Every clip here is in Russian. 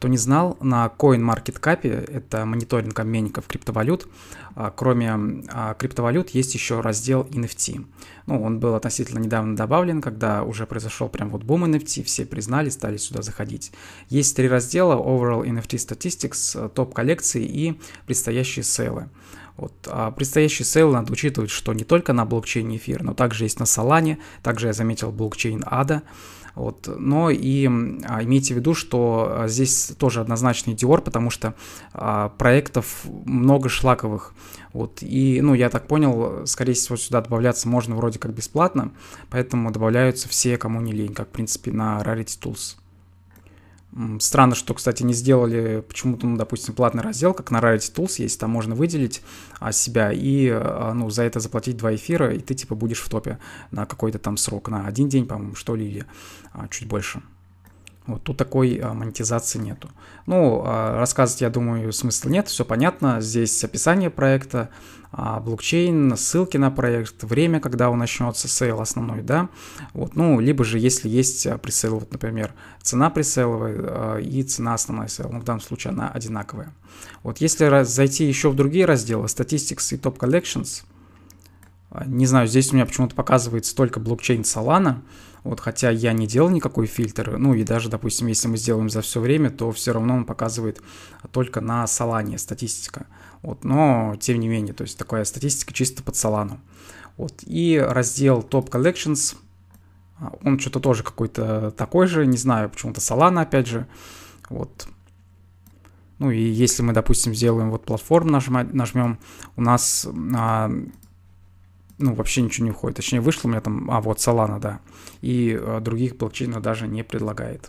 Кто не знал, на CoinMarketCap, это мониторинг обменников криптовалют, а, кроме а, криптовалют есть еще раздел NFT. Ну, он был относительно недавно добавлен, когда уже произошел прям вот бум NFT, все признали, стали сюда заходить. Есть три раздела – Overall NFT Statistics, топ-коллекции и предстоящие сейлы. Вот, а предстоящие сейлы надо учитывать, что не только на блокчейне эфир, но также есть на Solana, также я заметил блокчейн ADA, вот. Но и а, имейте в виду, что а, здесь тоже однозначный Dior, потому что а, проектов много шлаковых. Вот. И, ну, я так понял, скорее всего, сюда добавляться можно вроде как бесплатно, поэтому добавляются все, кому не лень, как, в принципе, на Rarity Tools. Странно, что, кстати, не сделали почему-то, ну, допустим, платный раздел, как на Rarity Tools есть, там можно выделить а, себя и, а, ну, за это заплатить два эфира, и ты, типа, будешь в топе на какой-то там срок, на один день, по-моему, что ли, или а, чуть больше. Вот тут такой а, монетизации нету. Ну, а, рассказывать, я думаю, смысла нет, все понятно. Здесь описание проекта, а, блокчейн, ссылки на проект, время, когда он начнется, сейл основной, да. Вот, ну, либо же, если есть а, пресейл, вот, например, цена пресейловая а, и цена основная сейл, ну, в данном случае она одинаковая. Вот если зайти еще в другие разделы, Statistics и Top Collections – а, не знаю, здесь у меня почему-то показывается только блокчейн Solana, вот, хотя я не делал никакой фильтр, ну и даже, допустим, если мы сделаем за все время, то все равно он показывает только на Solana статистика. Вот, но, тем не менее, то есть такая статистика чисто под Solana. Вот, и раздел Top Collections, а, он что-то тоже какой-то такой же, не знаю, почему-то Solana опять же. Вот, ну и если мы, допустим, сделаем вот платформу, нажмем, у нас а, ну, вообще ничего не уходит. Точнее, вышло у меня там, а вот Solana, да. И э, других блокчейна даже не предлагает.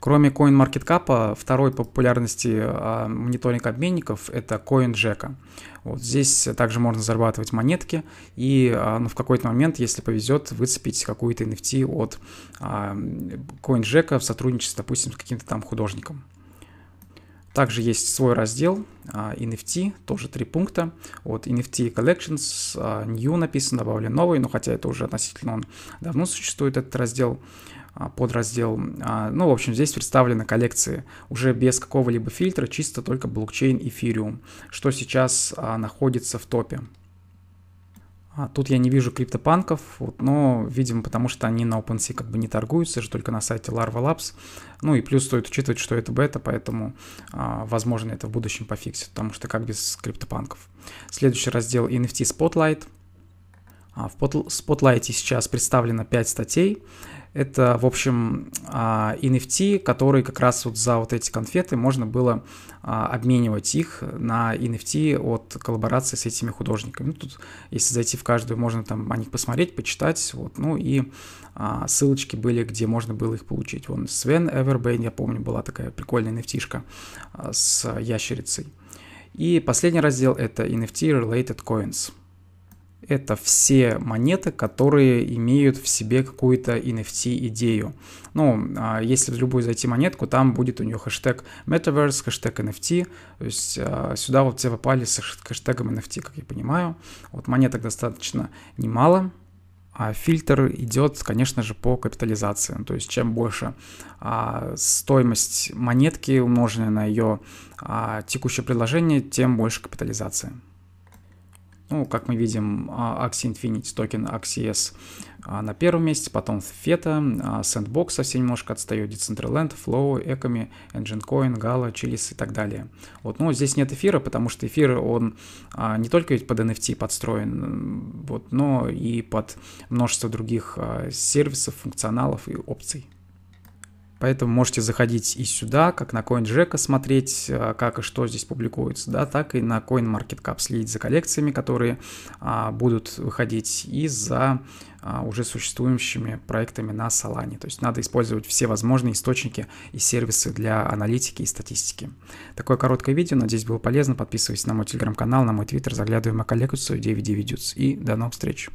Кроме CoinMarketCap, второй по популярности э, мониторинг обменников — это CoinJack. Вот здесь также можно зарабатывать монетки и э, ну, в какой-то момент, если повезет, выцепить какую-то NFT от э, CoinJack в сотрудничестве, допустим, с каким-то там художником. Также есть свой раздел NFT, а, тоже три пункта. Вот NFT Collections, а, New написано, добавлен новый, но хотя это уже относительно он давно существует, этот раздел а, подраздел. Ну, в общем, здесь представлены коллекции уже без какого-либо фильтра, чисто только блокчейн, эфириум, что сейчас находится в топе. А, тут я не вижу криптопанков, вот, но, видимо, потому что они на OpenSea как бы не торгуются, же только на сайте Larva Labs. Ну и плюс стоит учитывать, что это бета, поэтому, а, возможно, это в будущем пофиксит, потому что как без криптопанков. Следующий раздел NFT Spotlight. А, в Spotlight сейчас представлено 5 статей. Это, в общем, NFT, а, который как раз вот за вот эти конфеты можно было а, обменивать их на NFT от коллаборации с этими художниками. Ну, тут, если зайти в каждую, можно там о них посмотреть, почитать, вот, ну и а, ссылочки были, где можно было их получить. Вон Свен Эвербейн, я помню, была такая прикольная nft с ящерицей. И последний раздел — это NFT Related Coins — это все монеты, которые имеют в себе какую-то NFT-идею. Ну, а если в любую зайти монетку, там будет у нее хэштег Metaverse, хэштег NFT. То есть а, сюда вот все попали с хэштегом NFT, как я понимаю. Вот монеток достаточно немало. А фильтр идет, конечно же, по капитализации. То есть чем больше а, стоимость монетки, умноженная на ее а, текущее предложение, тем больше капитализация. Ну, как мы видим, а, Axie Infinity токен AXIS а, на первом месте, потом Feta, а, Sandbox совсем немножко отстает, Decentraland, Flow, Ecomi, Coin, Gala, Chilis и так далее. Вот, но ну, здесь нет эфира, потому что эфир, он не только ведь под NFT подстроен, вот, но и под множество других сервисов, функционалов и опций. Поэтому можете заходить и сюда, как на CoinJack смотреть, а, как и что здесь публикуется, да, так и на CoinMarketCap следить за коллекциями, которые а, будут выходить, и за а, уже существующими проектами на Solana. То есть надо использовать все возможные источники и сервисы для аналитики и статистики. Такое короткое видео, надеюсь, было полезно. Подписывайтесь на мой телеграм-канал, на мой твиттер, заглядывай в мою коллекцию 99 Dudes. И до новых встреч!